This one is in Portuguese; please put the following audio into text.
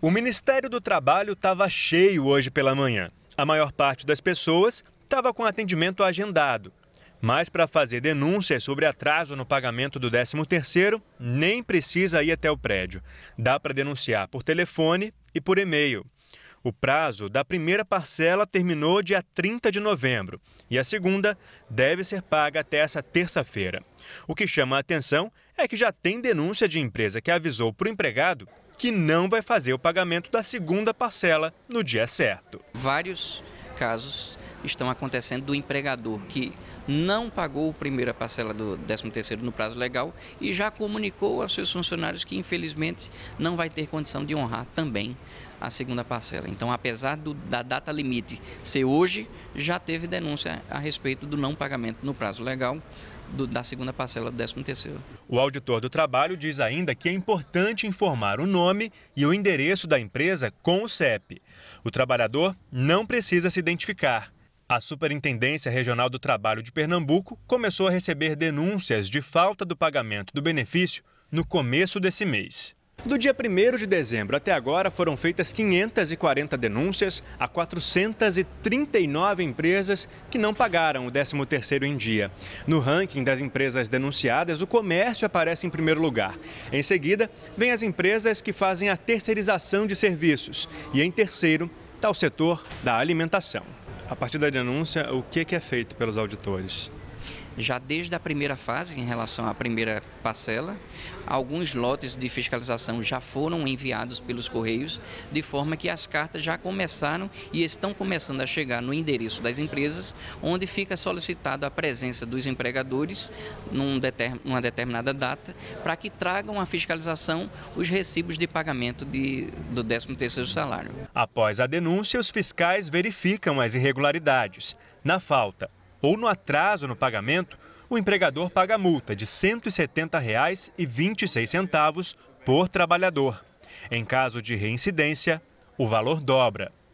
O Ministério do Trabalho estava cheio hoje pela manhã. A maior parte das pessoas estava com atendimento agendado. Mas para fazer denúncias sobre atraso no pagamento do 13º, nem precisa ir até o prédio. Dá para denunciar por telefone e por e-mail. O prazo da primeira parcela terminou dia 30 de novembro e a segunda deve ser paga até essa terça-feira. O que chama a atenção é que já tem denúncia de empresa que avisou para o empregado que não vai fazer o pagamento da segunda parcela no dia certo. Vários casos estão acontecendo do empregador que não pagou a primeira parcela do 13º no prazo legal e já comunicou aos seus funcionários que infelizmente não vai ter condição de honrar também a segunda parcela. Então, apesar do, da data limite ser hoje, já teve denúncia a respeito do não pagamento no prazo legal do, da segunda parcela do 13º. O auditor do trabalho diz ainda que é importante informar o nome e o endereço da empresa com o CEP. O trabalhador não precisa se identificar. A Superintendência Regional do Trabalho de Pernambuco começou a receber denúncias de falta do pagamento do benefício no começo desse mês. Do dia 1 de dezembro até agora foram feitas 540 denúncias a 439 empresas que não pagaram o 13º em dia. No ranking das empresas denunciadas, o comércio aparece em primeiro lugar. Em seguida, vem as empresas que fazem a terceirização de serviços e em terceiro está o setor da alimentação a partir da denúncia, o que é, é feito pelos auditores? já desde a primeira fase, em relação à primeira parcela. Alguns lotes de fiscalização já foram enviados pelos Correios, de forma que as cartas já começaram e estão começando a chegar no endereço das empresas, onde fica solicitada a presença dos empregadores num numa determinada data, para que tragam à fiscalização os recibos de pagamento de, do 13º salário. Após a denúncia, os fiscais verificam as irregularidades. Na falta, ou no atraso no pagamento, o empregador paga a multa de R$ 170,26 por trabalhador. Em caso de reincidência, o valor dobra.